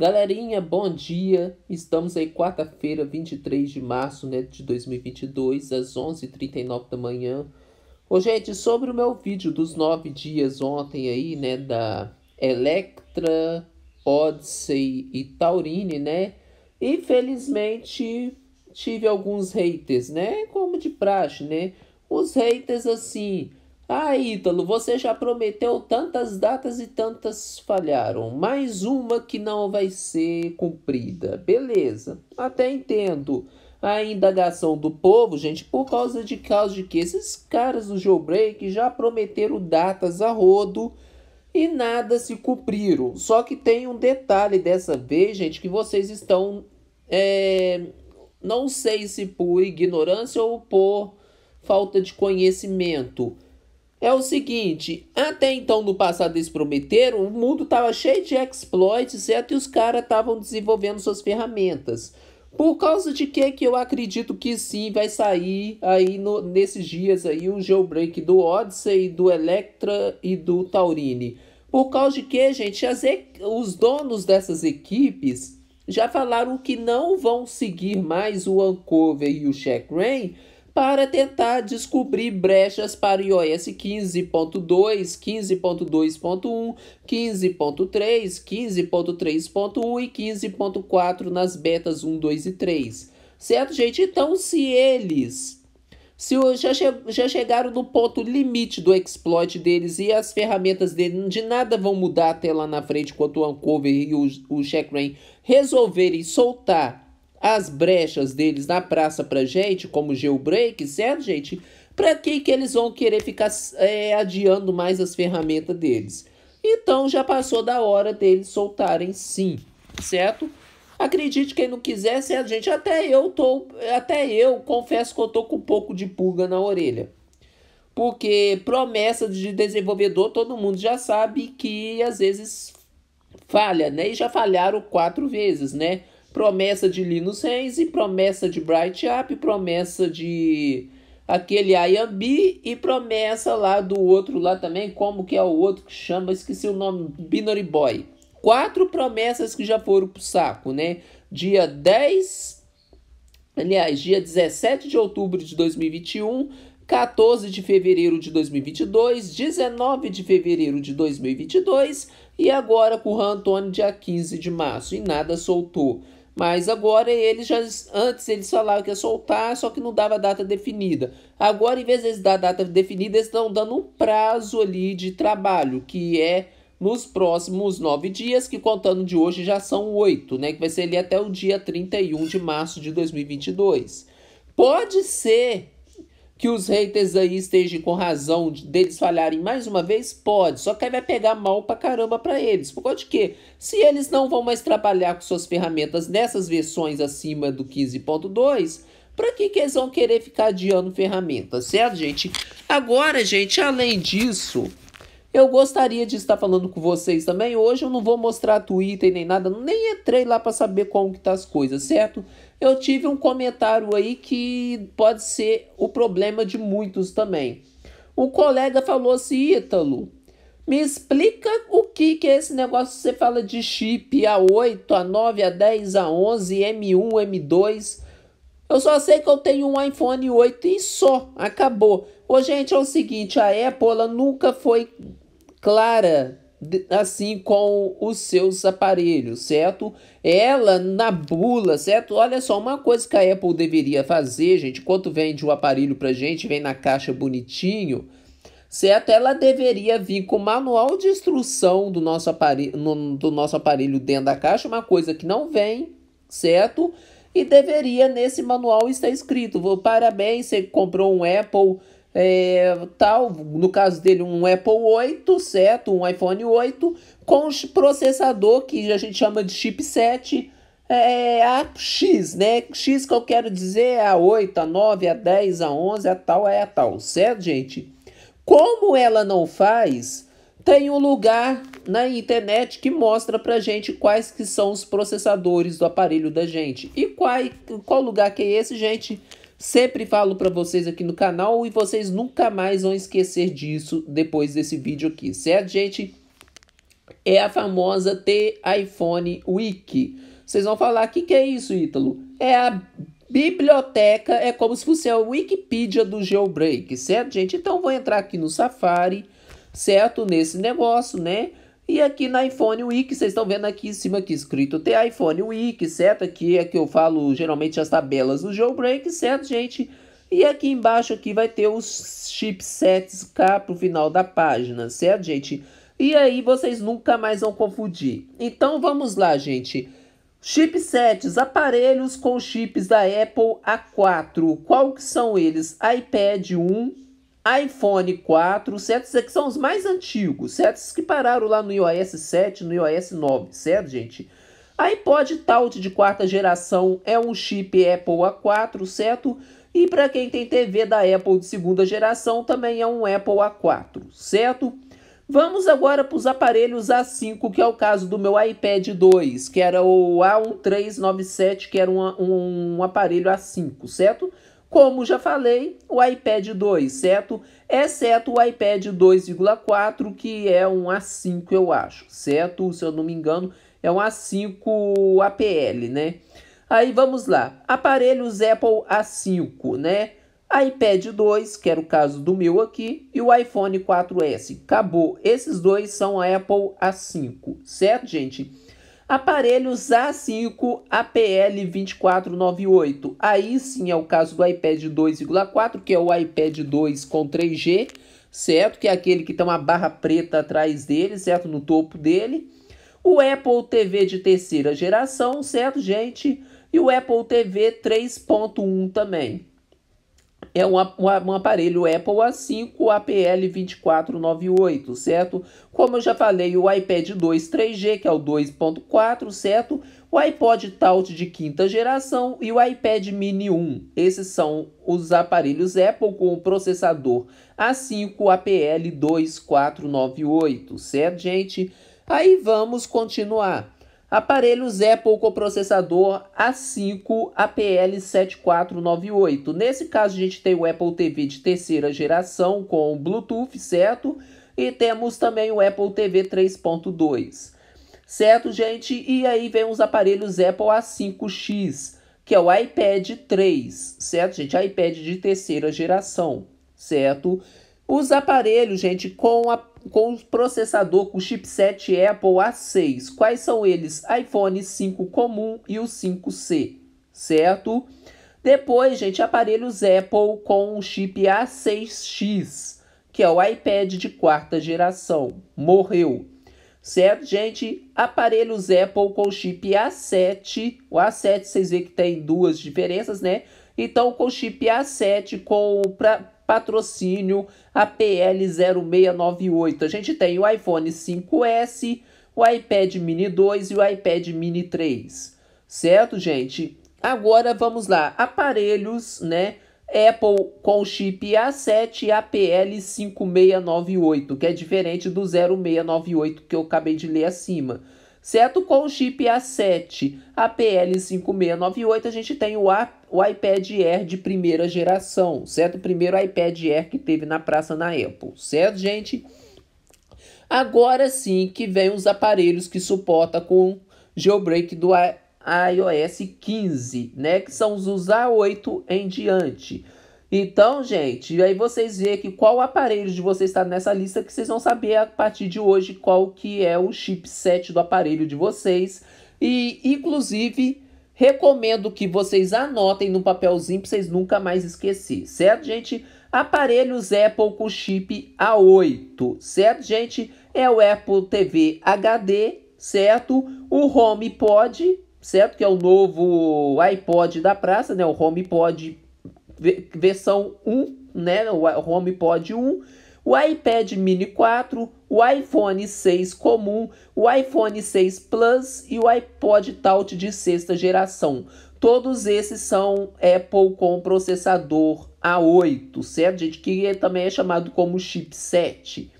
Galerinha, bom dia! Estamos aí quarta-feira, 23 de março né, de 2022, às 11h39 da manhã. Ô, gente, sobre o meu vídeo dos nove dias ontem aí, né, da Electra, Odyssey e Taurine, né? Infelizmente, tive alguns haters, né? Como de praxe, né? Os haters, assim, ah, Ítalo, você já prometeu tantas datas e tantas falharam. Mais uma que não vai ser cumprida. Beleza, até entendo a indagação do povo, gente, por causa de causa de que esses caras do jailbreak já prometeram datas a rodo e nada se cumpriram. Só que tem um detalhe dessa vez, gente, que vocês estão é, não sei se por ignorância ou por falta de conhecimento é o seguinte, até então no passado eles prometeram, o mundo estava cheio de exploits, certo? E os caras estavam desenvolvendo suas ferramentas. Por causa de que que eu acredito que sim vai sair aí no, nesses dias aí o jailbreak do Odyssey, do Electra e do Taurine. Por causa de que, gente, as, os donos dessas equipes já falaram que não vão seguir mais o Uncover e o Check Rain, para tentar descobrir brechas para iOS 15.2, 15.2.1, 15.3, 15.3.1 e 15.4 nas betas 1, 2 e 3. Certo, gente? Então, se eles se já, che já chegaram no ponto limite do exploit deles e as ferramentas deles de nada vão mudar até lá na frente quando o Uncover e o, o Checkrain resolverem soltar as brechas deles na praça pra gente, como jailbreak, certo, gente? Para que, que eles vão querer ficar é, adiando mais as ferramentas deles? Então já passou da hora deles soltarem sim, certo? Acredite quem não quiser, certo, gente? Até eu tô, até eu confesso que eu tô com um pouco de pulga na orelha. Porque promessa de desenvolvedor, todo mundo já sabe que às vezes falha, né? E já falharam quatro vezes, né? promessa de Linus Reis, e promessa de Bright Up, promessa de aquele IMB e promessa lá do outro lá também, como que é o outro que chama, esqueci o nome, Binary Boy. Quatro promessas que já foram pro saco, né? Dia 10, aliás, dia 17 de outubro de 2021, 14 de fevereiro de 2022, 19 de fevereiro de 2022 e agora com o Antônio dia 15 de março e nada soltou. Mas agora eles já antes eles falavam que ia soltar, só que não dava data definida. Agora, em vez de dar data definida, eles estão dando um prazo ali de trabalho, que é nos próximos nove dias, que contando de hoje já são oito, né? Que vai ser ali até o dia 31 de março de 2022. Pode ser que os haters aí estejam com razão deles falharem mais uma vez? Pode, só que aí vai pegar mal pra caramba pra eles. Por causa de quê? Se eles não vão mais trabalhar com suas ferramentas nessas versões acima do 15.2, para que, que eles vão querer ficar adiando ferramentas, certo, gente? Agora, gente, além disso, eu gostaria de estar falando com vocês também. Hoje eu não vou mostrar Twitter nem nada, nem entrei lá para saber como que tá as coisas, certo? Eu tive um comentário aí que pode ser o problema de muitos também. Um colega falou assim, Ítalo, me explica o que, que é esse negócio que você fala de chip A8, A9, A10, A11, M1, M2. Eu só sei que eu tenho um iPhone 8 e só, acabou. Ô, gente, é o seguinte, a Apple nunca foi clara assim com os seus aparelhos, certo? Ela na bula, certo? Olha só, uma coisa que a Apple deveria fazer, gente, quando vende um aparelho pra gente, vem na caixa bonitinho, certo? Ela deveria vir com o manual de instrução do nosso aparelho, no, do nosso aparelho dentro da caixa, uma coisa que não vem, certo? E deveria nesse manual estar escrito: "Parabéns, você comprou um Apple é, tal, no caso dele um Apple 8, certo? Um iPhone 8 com processador que a gente chama de chipset é, a X né? X que eu quero dizer é a 8, a 9, a 10, a 11, a tal, é a tal, certo, gente? Como ela não faz, tem um lugar na internet que mostra pra gente quais que são os processadores do aparelho da gente. E qual, qual lugar que é esse, gente? Sempre falo para vocês aqui no canal e vocês nunca mais vão esquecer disso depois desse vídeo aqui, certo, gente? É a famosa T iPhone Wiki. Vocês vão falar, o que, que é isso, Ítalo? É a biblioteca, é como se fosse a Wikipedia do Jailbreak, certo, gente? Então, vou entrar aqui no Safari, certo? Nesse negócio, né? E aqui na iPhone Week, vocês estão vendo aqui em cima aqui escrito tem iPhone Week, certo? Aqui é que eu falo geralmente as tabelas do jailbreak, certo, gente? E aqui embaixo aqui vai ter os chipsets cá pro final da página, certo, gente? E aí vocês nunca mais vão confundir. Então vamos lá, gente. Chipsets, aparelhos com chips da Apple A4. Qual que são eles? iPad 1, iPhone 4, certo? Esses aqui são os mais antigos, certo? Esses que pararam lá no iOS 7, no iOS 9, certo, gente? iPod Touch de quarta geração é um chip Apple A4, certo? E para quem tem TV da Apple de segunda geração, também é um Apple A4, certo? Vamos agora para os aparelhos A5, que é o caso do meu iPad 2, que era o A1397, que era um, um, um aparelho A5, certo? Como já falei, o iPad 2, certo? Exceto o iPad 2,4, que é um A5, eu acho, certo? Se eu não me engano, é um A5 APL, né? Aí vamos lá. Aparelhos Apple A5, né? iPad 2, que era o caso do meu aqui, e o iPhone 4S. Acabou. Esses dois são a Apple A5, certo, gente? Aparelho A5 APL 2498. Aí sim é o caso do iPad 2,4, que é o iPad 2 com 3G, certo? Que é aquele que tem uma barra preta atrás dele, certo? No topo dele. O Apple TV de terceira geração, certo, gente? E o Apple TV 3.1 também é um, um, um, aparelho Apple A5 APL2498, certo? Como eu já falei, o iPad 2 3G, que é o 2.4, certo? O iPod Touch de quinta geração e o iPad Mini 1. Esses são os aparelhos Apple com o processador A5 APL2498, certo, gente? Aí vamos continuar. Aparelhos Apple com processador A5 APL7498. Nesse caso, a gente tem o Apple TV de terceira geração com Bluetooth, certo? E temos também o Apple TV 3.2. Certo, gente? E aí vem os aparelhos Apple A5X, que é o iPad 3, certo, gente? iPad de terceira geração, certo? Os aparelhos, gente, com, a, com o processador com o chipset Apple A6. Quais são eles? iPhone 5 comum e o 5C, certo? Depois, gente, aparelhos Apple com o chip A6X, que é o iPad de quarta geração. Morreu. Certo, gente? Aparelhos Apple com chip A7. O A7 vocês veem que tem duas diferenças, né? Então, com chip A7 com pra, patrocínio APL 0698. A gente tem o iPhone 5S, o iPad Mini 2 e o iPad Mini 3. Certo, gente? Agora vamos lá, aparelhos, né? Apple com chip A7 APL 5698, que é diferente do 0698 que eu acabei de ler acima certo? Com o chip A7 APL5698, a gente tem o, a, o iPad Air de primeira geração, certo? O primeiro iPad Air que teve na praça na Apple, certo, gente? Agora sim que vem os aparelhos que suporta com jailbreak do iOS 15, né? Que são os A8 em diante. Então, gente, e aí vocês veem que qual aparelho de vocês está nessa lista que vocês vão saber a partir de hoje qual que é o chipset do aparelho de vocês. E, inclusive, recomendo que vocês anotem no papelzinho para vocês nunca mais esquecer, certo, gente? Aparelhos Apple com chip A8, certo, gente? É o Apple TV HD, certo? O HomePod, certo? Que é o novo iPod da praça, né? O HomePod versão 1, né, o HomePod 1, o iPad Mini 4, o iPhone 6 comum, o iPhone 6 Plus e o iPod Touch de sexta geração. Todos esses são Apple com processador A8, certo, gente? Que é, também é chamado como chipset.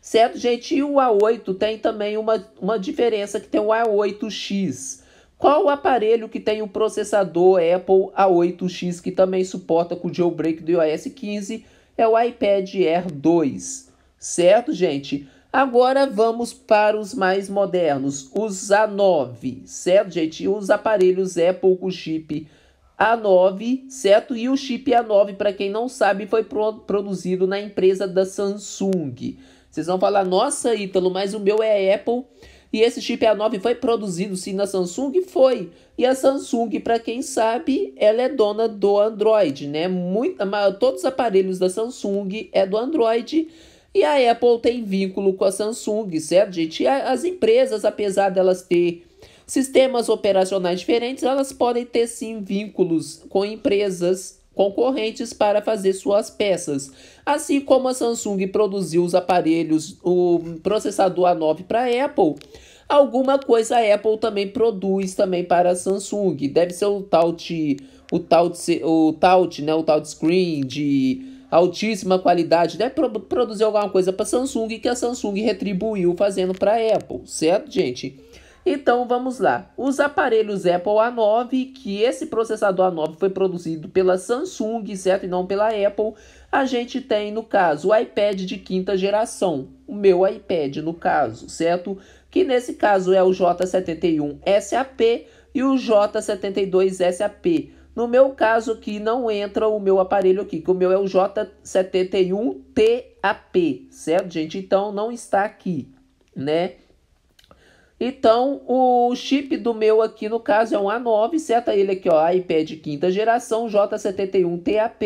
Certo, gente? E o A8 tem também uma, uma diferença que tem o A8X. Qual o aparelho que tem o processador Apple A8X que também suporta com o jailbreak do iOS 15? É o iPad Air 2, certo, gente? Agora vamos para os mais modernos, os A9, certo, gente? Os aparelhos Apple com chip A9, certo? E o chip A9, para quem não sabe, foi produzido na empresa da Samsung. Vocês vão falar, nossa, Ítalo, mas o meu é Apple. E esse chip A9 foi produzido sim na Samsung? Foi. E a Samsung, para quem sabe, ela é dona do Android, né? Muito, todos os aparelhos da Samsung é do Android. E a Apple tem vínculo com a Samsung, certo, gente? E as empresas, apesar delas ter sistemas operacionais diferentes, elas podem ter sim vínculos com empresas concorrentes para fazer suas peças. Assim como a Samsung produziu os aparelhos, o processador A9 para a Apple, alguma coisa a Apple também produz também para a Samsung. Deve ser o touch, o touch, o touch, né, o screen de altíssima qualidade, né, deve produzir alguma coisa para a Samsung que a Samsung retribuiu fazendo para a Apple, certo, gente? Então vamos lá. Os aparelhos Apple A9, que esse processador A9 foi produzido pela Samsung, certo? E não pela Apple. A gente tem, no caso, o iPad de quinta geração. O meu iPad, no caso, certo? Que nesse caso é o J71 SAP e o J72 SAP. No meu caso aqui não entra o meu aparelho aqui, que o meu é o J71 TAP, certo, gente? Então não está aqui, né? Então, o chip do meu aqui, no caso, é um A9, seta ele aqui, ó, iPad quinta geração, J71 TAP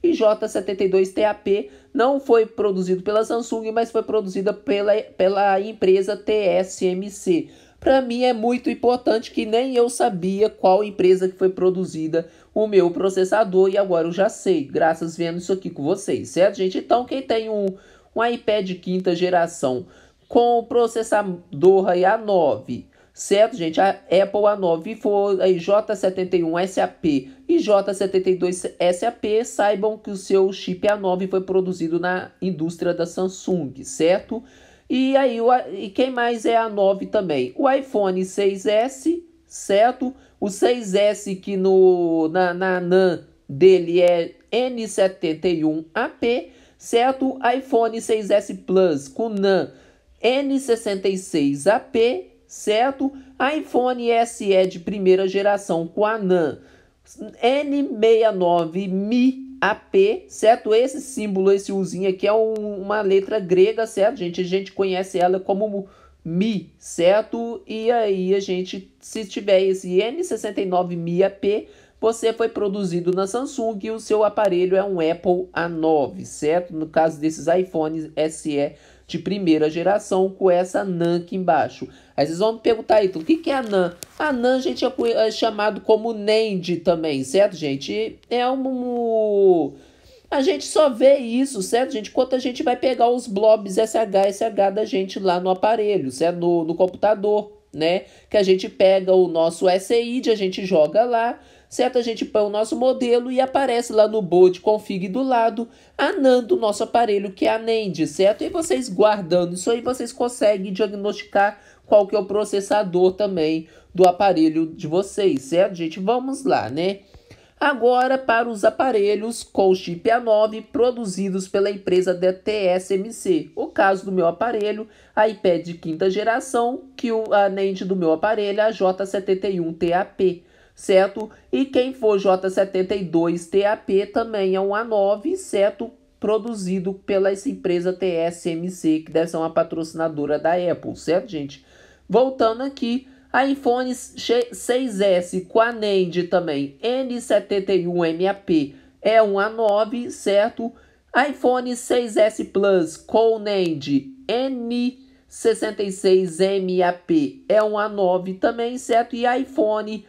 e J72 TAP. Não foi produzido pela Samsung, mas foi produzida pela, pela empresa TSMC. Para mim é muito importante que nem eu sabia qual empresa que foi produzida o meu processador e agora eu já sei, graças vendo isso aqui com vocês, certo, gente? Então, quem tem um, um iPad quinta geração com o processador aí A9, certo, gente? A Apple A9 for aí J71 SAP e J72 SAP, saibam que o seu chip A9 foi produzido na indústria da Samsung, certo? E aí, o, e quem mais é A9 também? O iPhone 6S, certo? O 6S que no, na, na NAN dele é N71AP, certo? iPhone 6S Plus com NAN N66AP, certo? iPhone SE de primeira geração com a NAN N69Mi AP, certo? Esse símbolo, esse uzinho aqui é um, uma letra grega, certo, gente? A gente conhece ela como Mi, certo? E aí a gente, se tiver esse N69Mi AP, você foi produzido na Samsung e o seu aparelho é um Apple A9, certo? No caso desses iPhones SE de primeira geração com essa NAN aqui embaixo. Aí vocês vão me perguntar aí, então, o que, que é a NAN? A NAN, gente, é, é chamado como NAND também, certo, gente? É um... A gente só vê isso, certo, gente? Quando a gente vai pegar os blobs SH, SH da gente lá no aparelho, certo? No, no computador, né? Que a gente pega o nosso SID, a gente joga lá certo? A gente põe o nosso modelo e aparece lá no board config do lado, anando o nosso aparelho que é a NAND, certo? E vocês guardando isso aí, vocês conseguem diagnosticar qual que é o processador também do aparelho de vocês, certo, gente? Vamos lá, né? Agora para os aparelhos com chip A9 produzidos pela empresa da TSMC. O caso do meu aparelho, a iPad de quinta geração, que o, a NAND do meu aparelho é a J71TAP certo? E quem for J72TAP também é um A9, certo? Produzido pela essa empresa TSMC, que deve ser uma patrocinadora da Apple, certo, gente? Voltando aqui, iPhone 6S com a NAND também, N71MAP é um A9, certo? iPhone 6S Plus com NAND N66MAP é um A9 também, certo? E iPhone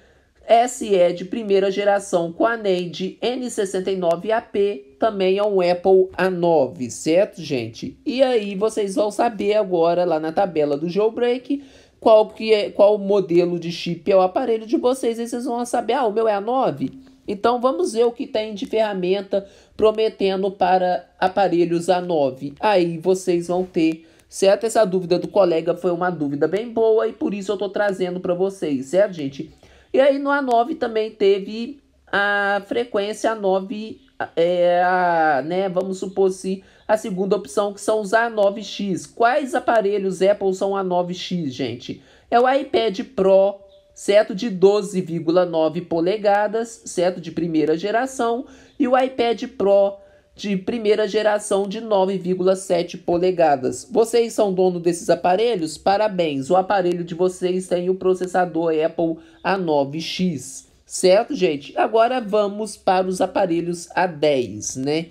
SE de primeira geração com a NEM de N69AP, também é um Apple A9, certo, gente? E aí vocês vão saber agora lá na tabela do jailbreak qual que é qual modelo de chip é o aparelho de vocês e vocês vão saber, ah, o meu é A9. Então vamos ver o que tem de ferramenta prometendo para aparelhos A9. Aí vocês vão ter certo? Essa dúvida do colega foi uma dúvida bem boa e por isso eu estou trazendo para vocês, certo, gente? E aí no A9 também teve a frequência A9, é, a, né, vamos supor se a segunda opção que são os A9X. Quais aparelhos Apple são A9X, gente? É o iPad Pro, certo? De 12,9 polegadas, certo? De primeira geração. E o iPad Pro de primeira geração de 9,7 polegadas. Vocês são dono desses aparelhos? Parabéns! O aparelho de vocês tem o processador Apple A9X, certo, gente? Agora vamos para os aparelhos A10, né?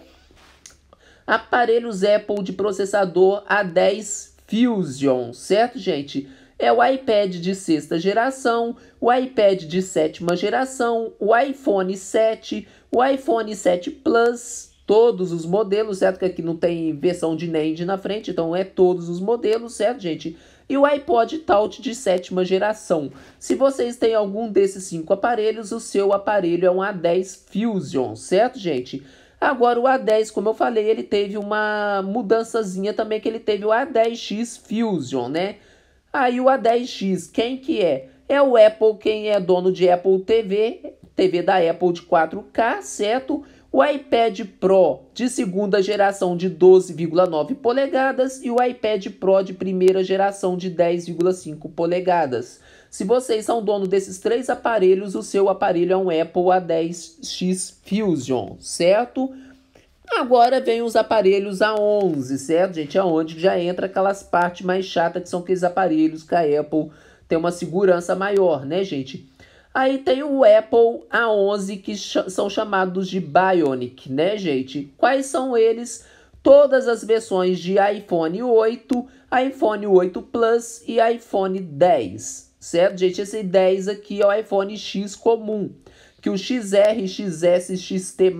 Aparelhos Apple de processador A10 Fusion, certo, gente? é o iPad de sexta geração, o iPad de sétima geração, o iPhone 7, o iPhone 7 Plus, todos os modelos, certo? Que aqui não tem versão de NAND na frente, então é todos os modelos, certo, gente? E o iPod Touch de sétima geração. Se vocês têm algum desses cinco aparelhos, o seu aparelho é um A10 Fusion, certo, gente? Agora o A10, como eu falei, ele teve uma mudançazinha também, que ele teve o A10X Fusion, né? Aí o A10X, quem que é? É o Apple, quem é dono de Apple TV, TV da Apple de 4K, certo? o iPad Pro de segunda geração de 12,9 polegadas e o iPad Pro de primeira geração de 10,5 polegadas. Se vocês são dono desses três aparelhos, o seu aparelho é um Apple A10X Fusion, certo? Agora vem os aparelhos A11, certo, gente? Aonde já entra aquelas partes mais chatas que são aqueles aparelhos que a Apple tem uma segurança maior, né, gente? Aí tem o Apple A11, que ch são chamados de Bionic, né, gente? Quais são eles? Todas as versões de iPhone 8, iPhone 8 Plus e iPhone 10, certo, gente? Esse 10 aqui é o iPhone X comum, que o XR, XS, XT+,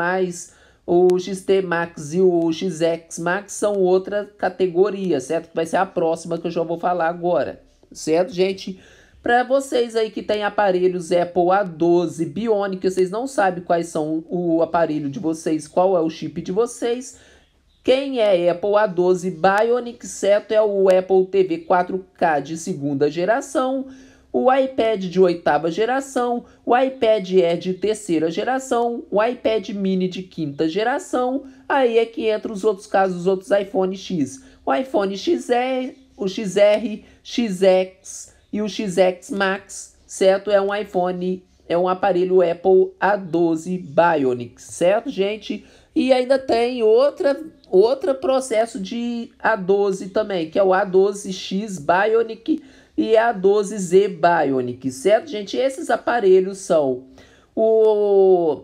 o XT Max e o XX Max são outra categoria, certo? Vai ser a próxima que eu já vou falar agora, certo, gente? Para vocês aí que tem aparelhos Apple A12, Bionic, vocês não sabem quais são o aparelho de vocês, qual é o chip de vocês. Quem é Apple A12 Bionic certo é o Apple TV 4K de segunda geração, o iPad de oitava geração, o iPad Air de terceira geração, o iPad Mini de quinta geração. Aí é que entra os outros casos, os outros iPhone X. O iPhone XR, o XR, XX, e o XX Max, certo? É um iPhone, é um aparelho Apple A12 Bionic, certo, gente? E ainda tem outra, outro processo de A12 também, que é o A12X Bionic e A12Z Bionic, certo, gente? Esses aparelhos são o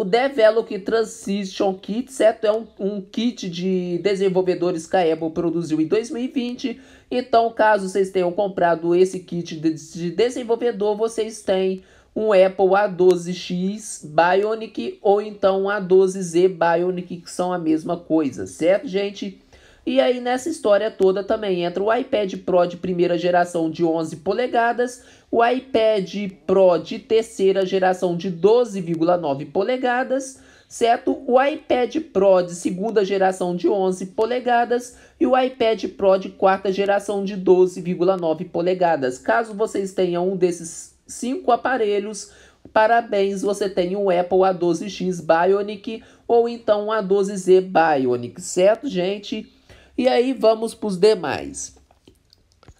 o Develop Transition Kit, certo? É um, um kit de desenvolvedores que a Apple produziu em 2020. Então, caso vocês tenham comprado esse kit de, de desenvolvedor, vocês têm um Apple A12X Bionic ou então um A12Z Bionic, que são a mesma coisa, certo, gente? E aí nessa história toda também entra o iPad Pro de primeira geração de 11 polegadas o iPad Pro de terceira geração de 12,9 polegadas, certo? O iPad Pro de segunda geração de 11 polegadas e o iPad Pro de quarta geração de 12,9 polegadas. Caso vocês tenham um desses cinco aparelhos, Parabéns, você tem um Apple A12X Bionic ou então um A12Z Bionic, certo, gente? E aí vamos para os demais.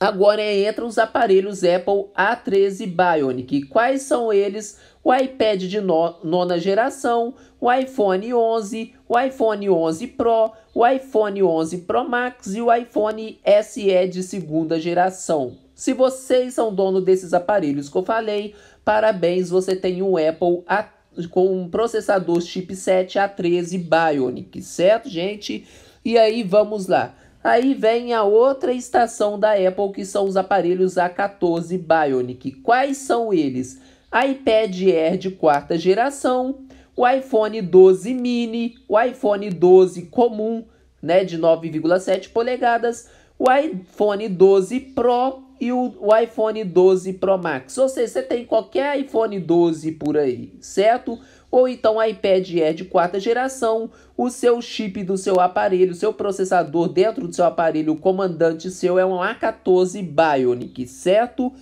Agora é, entram os aparelhos Apple A13 Bionic. Quais são eles? O iPad de nona geração, o iPhone 11, o iPhone 11 Pro, o iPhone 11 Pro Max e o iPhone SE de segunda geração. Se vocês são dono desses aparelhos que eu falei, parabéns, você tem um Apple A, com um processador chipset A13 Bionic, certo, gente? E aí vamos lá. Aí vem a outra estação da Apple, que são os aparelhos A14 Bionic. Quais são eles? iPad Air de quarta geração, o iPhone 12 mini, o iPhone 12 comum, né, de 9,7 polegadas, o iPhone 12 Pro e o, o iPhone 12 Pro Max. Ou seja, você tem qualquer iPhone 12 por aí, certo? Ou então iPad Air de quarta geração, o seu chip do seu aparelho, seu processador dentro do seu aparelho, o comandante seu é um A14 Bionic, certo?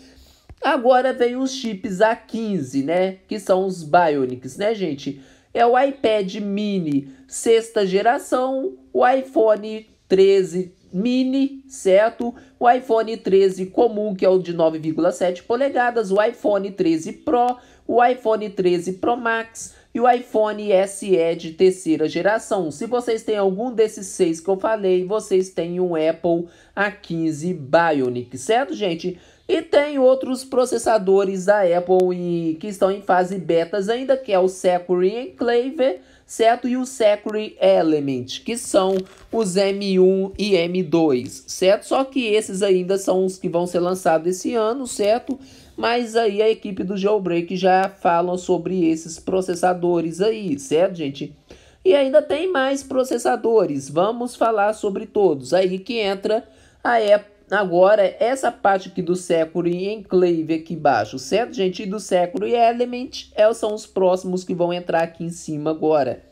Agora vem os chips A15, né? Que são os Bionics, né, gente? É o iPad Mini sexta geração, o iPhone 13 mini, certo? O iPhone 13 comum, que é o de 9,7 polegadas, o iPhone 13 Pro, o iPhone 13 Pro Max e o iPhone SE de terceira geração. Se vocês têm algum desses seis que eu falei, vocês têm um Apple A15 Bionic, certo, gente? E tem outros processadores da Apple e que estão em fase betas ainda, que é o Secure Enclave, certo? E o Secondary Element, que são os M1 e M2, certo? Só que esses ainda são os que vão ser lançados esse ano, certo? Mas aí a equipe do Jailbreak já fala sobre esses processadores aí, certo, gente? E ainda tem mais processadores, vamos falar sobre todos. Aí que entra a Apple Agora, essa parte aqui do século e enclave aqui embaixo, gente e do século e element é, são os próximos que vão entrar aqui em cima agora.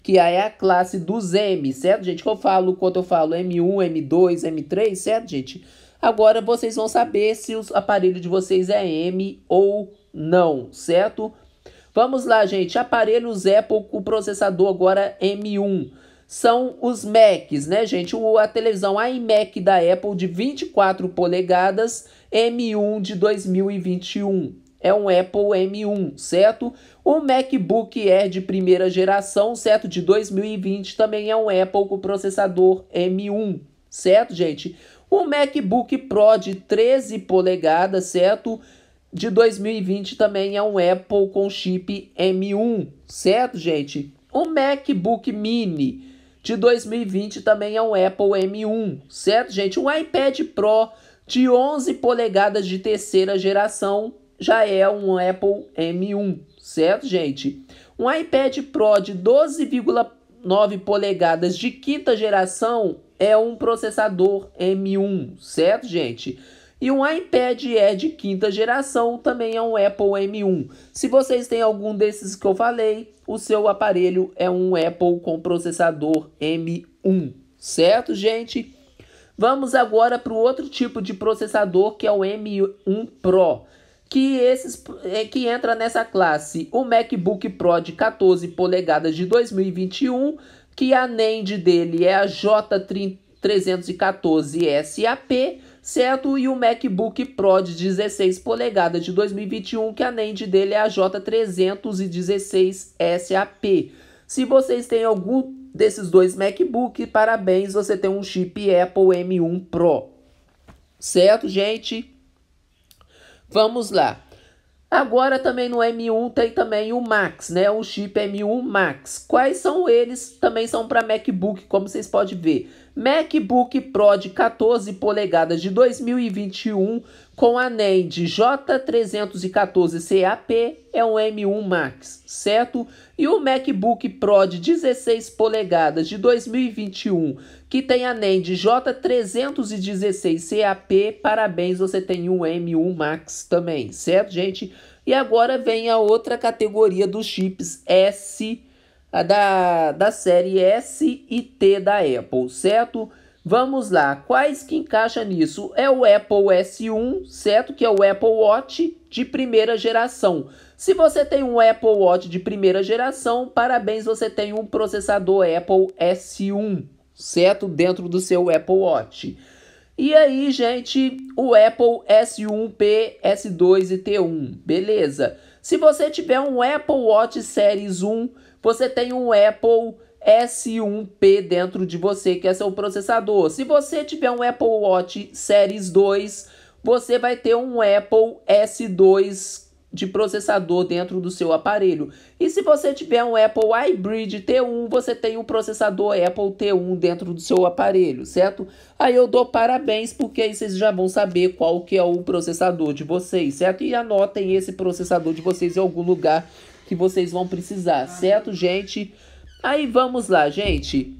Que aí é a classe dos M, certo, gente? Que eu falo, quando eu falo M1, M2, M3, certo, gente? Agora vocês vão saber se o aparelho de vocês é M ou não, certo? Vamos lá, gente. Aparelhos Apple com processador agora M1 são os Macs, né, gente? O, a televisão iMac da Apple de 24 polegadas M1 de 2021. É um Apple M1, certo? O MacBook Air de primeira geração, certo? De 2020 também é um Apple com processador M1, certo, gente? O MacBook Pro de 13 polegadas, certo? de 2020 também é um Apple com chip M1, certo, gente? O MacBook Mini de 2020 também é um Apple M1, certo, gente? Um iPad Pro de 11 polegadas de terceira geração já é um Apple M1, certo, gente? Um iPad Pro de 12,9 polegadas de quinta geração é um processador M1, certo, gente? E um iPad é de quinta geração, também é um Apple M1. Se vocês têm algum desses que eu falei, o seu aparelho é um Apple com processador M1, certo, gente? Vamos agora para o outro tipo de processador que é o M1 Pro, que esses é, que entra nessa classe, o MacBook Pro de 14 polegadas de 2021, que a NAND dele é a J314 SAP certo? E o MacBook Pro de 16 polegadas de 2021, que a NAND dele é a J316 SAP. Se vocês têm algum desses dois MacBook, parabéns, você tem um chip Apple M1 Pro. Certo, gente? Vamos lá. Agora também no M1 tem também o Max, né? O chip M1 Max. Quais são eles? Também são para MacBook, como vocês podem ver. MacBook Pro de 14 polegadas de 2021 com a Nand de J314CAP é um M1 Max, certo? E o MacBook Pro de 16 polegadas de 2021 que tem a Nand de J316CAP, parabéns, você tem um M1 Max também, certo, gente? E agora vem a outra categoria dos chips S da, da série S e T da Apple, certo? Vamos lá, quais que encaixa nisso? É o Apple S1, certo? Que é o Apple Watch de primeira geração. Se você tem um Apple Watch de primeira geração, parabéns, você tem um processador Apple S1, certo? Dentro do seu Apple Watch. E aí, gente, o Apple S1P, S2 e T1, beleza? Se você tiver um Apple Watch Series 1 você tem um Apple S1P dentro de você, que é seu processador. Se você tiver um Apple Watch Series 2, você vai ter um Apple S2 de processador dentro do seu aparelho. E se você tiver um Apple Hybrid T1, você tem um processador Apple T1 dentro do seu aparelho, certo? Aí eu dou parabéns, porque aí vocês já vão saber qual que é o processador de vocês, certo? E anotem esse processador de vocês em algum lugar que vocês vão precisar, certo, gente? Aí vamos lá, gente.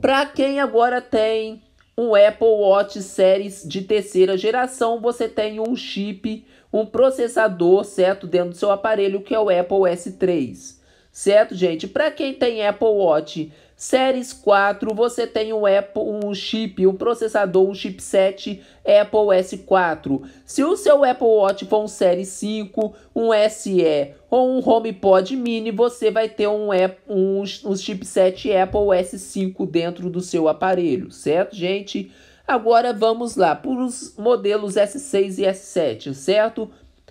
Para quem agora tem um Apple Watch Series de terceira geração, você tem um chip, um processador, certo, dentro do seu aparelho, que é o Apple S3. Certo, gente? Para quem tem Apple Watch Séries 4, você tem um, Apple, um chip, um processador, um chipset Apple S4. Se o seu Apple Watch for um Série 5, um SE ou um HomePod Mini, você vai ter um, um, um chipset Apple S5 dentro do seu aparelho, certo, gente? Agora vamos lá para os modelos S6 e S7, certo?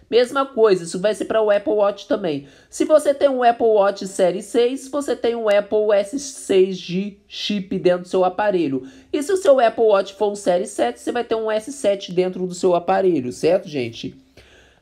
Mesma coisa, isso vai ser para o Apple Watch também. Se você tem um Apple Watch Série 6, você tem um Apple S6 de chip dentro do seu aparelho. E se o seu Apple Watch for um Série 7, você vai ter um S7 dentro do seu aparelho, certo, gente?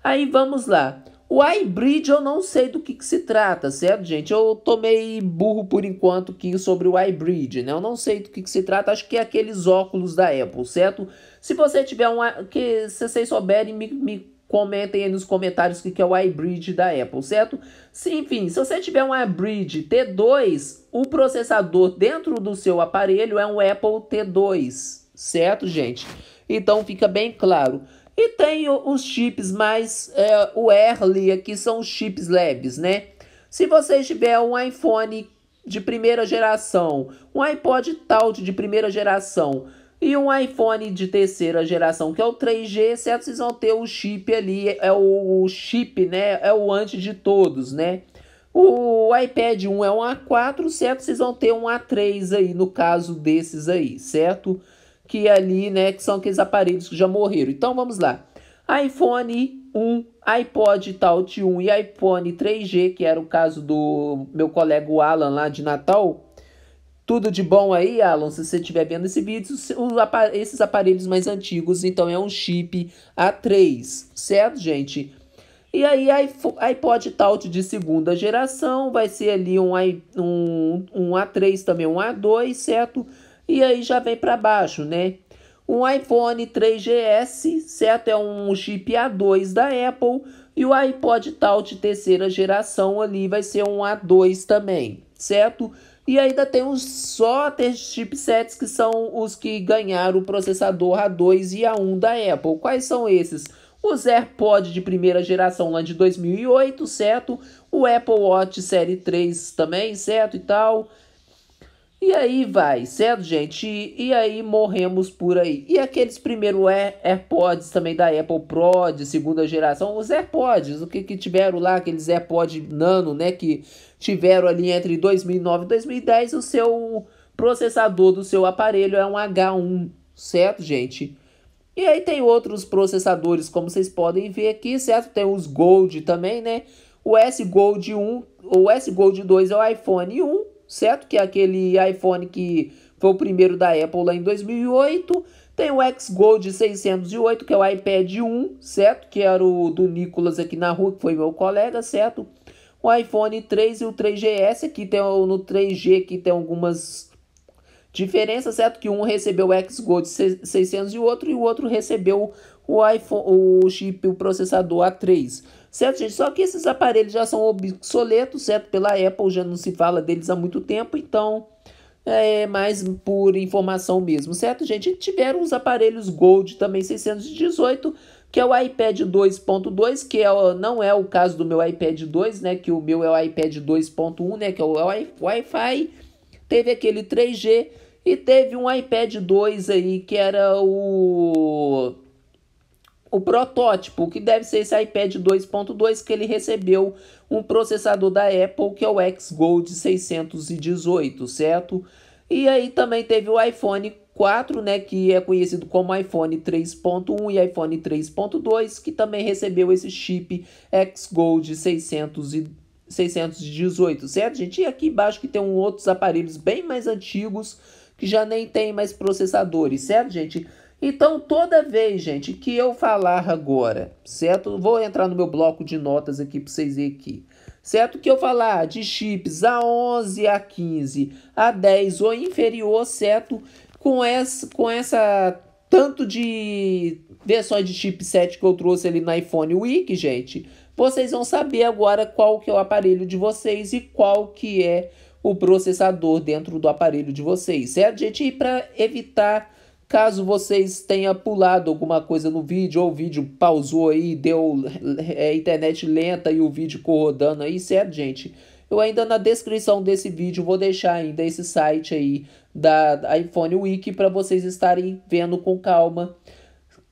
Aí vamos lá. O iBridge eu não sei do que, que, se trata, certo, gente? Eu tomei burro por enquanto aqui sobre o iBridge, né? Eu não sei do que, que, se trata, acho que é aqueles óculos da Apple, certo? Se você tiver um... que se vocês souberem, me, me Comentem aí nos comentários o que, que é o iBridge da Apple, certo? Sim, enfim, se você tiver um iBridge T2, o processador dentro do seu aparelho é um Apple T2, certo, gente? Então fica bem claro. E tem os chips mais é, o early, aqui são os chips leves, né? Se você tiver um iPhone de primeira geração, um iPod Touch de primeira geração e um iPhone de terceira geração, que é o 3G, certo? Vocês vão ter o chip ali, é o chip, né? É o antes de todos, né? O iPad 1 é um A4, certo? Vocês vão ter um A3 aí, no caso desses aí, certo? Que é ali, né, que são aqueles aparelhos que já morreram. Então, vamos lá. iPhone 1, iPod Touch 1 e iPhone 3G, que era o caso do meu colega Alan lá de Natal, tudo de bom aí, Alan, se você estiver vendo esse vídeo, esses aparelhos mais antigos, então é um chip A3, certo, gente? E aí, iPod Touch de segunda geração, vai ser ali um, um, um A3 também, um A2, certo? E aí já vem para baixo, né? Um iPhone 3GS, certo? É um chip A2 da Apple. E o iPod Touch terceira geração ali vai ser um A2 também, certo? E ainda tem os software chipsets que são os que ganharam o processador A2 e A1 da Apple. Quais são esses? Os AirPods de primeira geração lá de 2008, certo? O Apple Watch Série 3 também, certo? E tal. E aí vai, certo, gente? E, e aí morremos por aí. E aqueles primeiros Air, AirPods também da Apple Pro de segunda geração, os AirPods, o que, que tiveram lá, aqueles AirPods Nano, né? Que tiveram ali entre 2009 e 2010, o seu processador do seu aparelho é um H1, certo, gente? E aí tem outros processadores, como vocês podem ver aqui, certo? Tem os Gold também, né? O S Gold 1, o S Gold 2 é o iPhone 1, certo? Que é aquele iPhone que foi o primeiro da Apple lá em 2008. Tem o X Gold 608, que é o iPad 1, certo? Que era o do Nicolas aqui na rua, que foi meu colega, certo? o iPhone 3 e o 3GS, que tem no 3G que tem algumas diferenças, certo? Que um recebeu o X Gold 600 e o outro, e o outro recebeu o iPhone, o chip, o processador A3, certo, gente? Só que esses aparelhos já são obsoletos, certo? Pela Apple já não se fala deles há muito tempo, então é mais por informação mesmo, certo, gente? Tiveram os aparelhos Gold também 618 que é o iPad 2.2, que é, não é o caso do meu iPad 2, né? Que o meu é o iPad 2.1, né? Que é o é Wi-Fi. Teve aquele 3G e teve um iPad 2 aí que era o o protótipo, que deve ser esse iPad 2.2 que ele recebeu um processador da Apple que é o Xgold 618, certo? E aí também teve o iPhone 4, né, que é conhecido como iPhone 3.1 e iPhone 3.2, que também recebeu esse chip X-Gold e 618, certo, gente? E aqui embaixo que tem um outros aparelhos bem mais antigos que já nem tem mais processadores, certo, gente? Então, toda vez, gente, que eu falar agora, certo? Vou entrar no meu bloco de notas aqui para vocês verem aqui. Certo que eu falar de chips A11, A15, A10 ou inferior, certo? com essa, com essa tanto de versões de chipset que eu trouxe ali na iPhone Week, gente, vocês vão saber agora qual que é o aparelho de vocês e qual que é o processador dentro do aparelho de vocês, certo, gente? E para evitar, caso vocês tenham pulado alguma coisa no vídeo, ou o vídeo pausou aí, deu é, internet lenta e o vídeo corrodando aí, certo, gente? Eu ainda na descrição desse vídeo vou deixar ainda esse site aí da, iPhone Wiki para vocês estarem vendo com calma.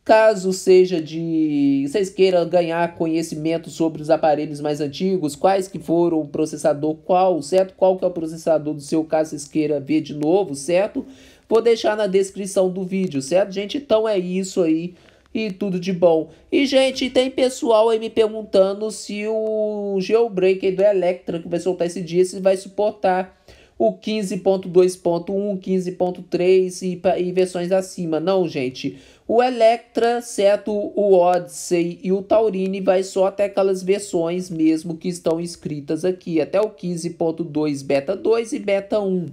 Caso seja de vocês queiram ganhar conhecimento sobre os aparelhos mais antigos, quais que foram o processador, qual, certo? Qual que é o processador do seu caso vocês queiram ver de novo, certo? Vou deixar na descrição do vídeo, certo, gente? Então é isso aí e tudo de bom. E, gente, tem pessoal aí me perguntando se o jailbreak do Electra que vai soltar esse dia, se vai suportar o 15.2.1, 15.3 e, e versões acima. Não, gente. O Electra, certo o Odyssey e o Taurine, vai só até aquelas versões mesmo que estão escritas aqui, até o 15.2 beta 2 e beta 1.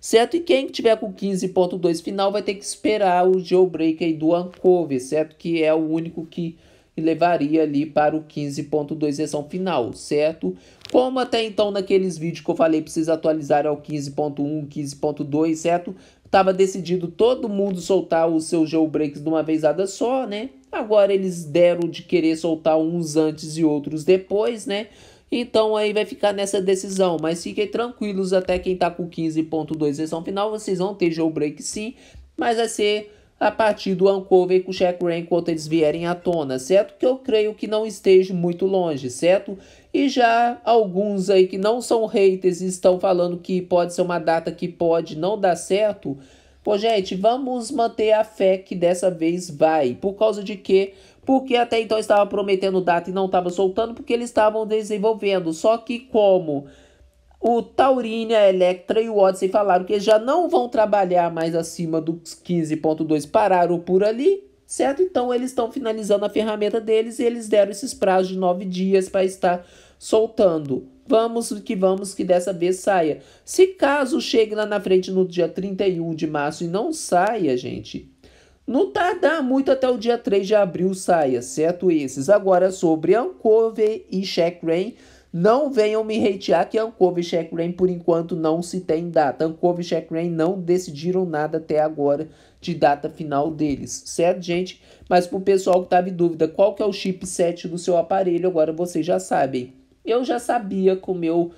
Certo? E quem tiver com 15.2 final vai ter que esperar o jailbreak aí do Uncover, certo? Que é o único que e levaria ali para o 15.2 versão final, certo? Como até então naqueles vídeos que eu falei, precisa atualizar ao 15.1, 15.2, certo? Tava decidido todo mundo soltar os seus jailbreaks de uma vezada só, né? Agora eles deram de querer soltar uns antes e outros depois, né? Então aí vai ficar nessa decisão, mas fiquem tranquilos até quem tá com 15.2 versão final, vocês vão ter jailbreak sim, mas vai ser a partir do Uncover com o Shaq Ray enquanto eles vierem à tona, certo? Que eu creio que não esteja muito longe, certo? E já alguns aí que não são haters estão falando que pode ser uma data que pode não dar certo. Pô, gente, vamos manter a fé que dessa vez vai. Por causa de quê? Porque até então estava prometendo data e não estava soltando, porque eles estavam desenvolvendo. Só que como o Taurine, a Electra e o Odyssey falaram que já não vão trabalhar mais acima dos 15.2, pararam por ali, certo? Então eles estão finalizando a ferramenta deles e eles deram esses prazos de nove dias para estar soltando. Vamos que vamos que dessa vez saia. Se caso chegue lá na frente no dia 31 de março e não saia, gente, não tardar tá, muito até o dia 3 de abril saia, certo? Esses. Agora sobre Ancover e Shackrain Rain não venham me hatear que Ankov e Shekren por enquanto não se tem data. Ankov e Shekren não decidiram nada até agora de data final deles, certo, gente? Mas pro pessoal que tava em dúvida, qual que é o chipset do seu aparelho, agora vocês já sabem. Eu já sabia com o meu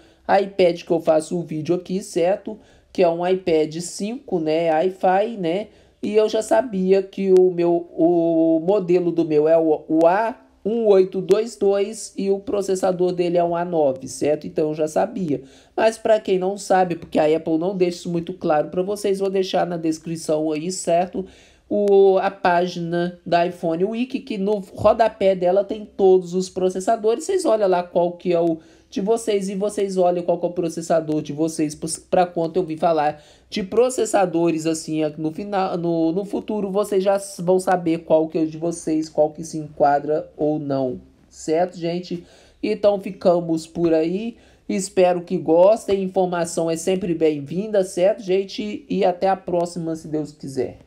iPad que eu faço o vídeo aqui, certo? Que é um iPad 5, né, Wi-Fi, né? E eu já sabia que o meu o modelo do meu é o, o A 1822 e o processador dele é um A9, certo? Então eu já sabia. Mas para quem não sabe, porque a Apple não deixa isso muito claro para vocês, vou deixar na descrição aí, certo? O, a página da iPhone Wiki, que no rodapé dela tem todos os processadores. Vocês olham lá qual que é o de vocês e vocês olham qual é o processador de vocês para quanto eu vi falar de processadores assim no final no, no futuro vocês já vão saber qual que é o de vocês qual que se enquadra ou não certo gente então ficamos por aí espero que gostem informação é sempre bem-vinda certo gente e até a próxima se Deus quiser